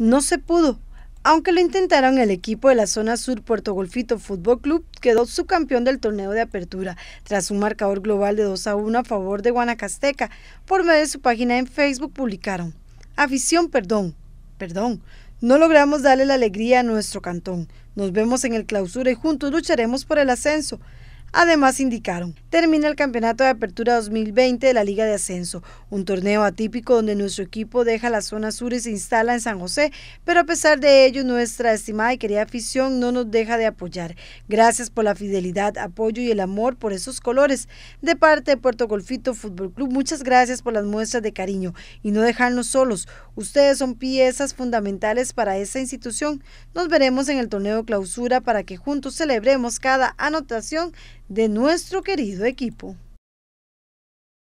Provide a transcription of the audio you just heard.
No se pudo. Aunque lo intentaron, el equipo de la zona sur Puerto Golfito Fútbol Club quedó subcampeón del torneo de apertura, tras un marcador global de 2 a 1 a favor de Guanacasteca. Por medio de su página en Facebook publicaron, afición, perdón, perdón, no logramos darle la alegría a nuestro cantón. Nos vemos en el clausura y juntos lucharemos por el ascenso. Además indicaron, termina el Campeonato de Apertura 2020 de la Liga de Ascenso, un torneo atípico donde nuestro equipo deja la zona sur y se instala en San José, pero a pesar de ello nuestra estimada y querida afición no nos deja de apoyar. Gracias por la fidelidad, apoyo y el amor por esos colores. De parte de Puerto Golfito Fútbol Club, muchas gracias por las muestras de cariño y no dejarnos solos. Ustedes son piezas fundamentales para esa institución. Nos veremos en el torneo clausura para que juntos celebremos cada anotación de nuestro querido equipo.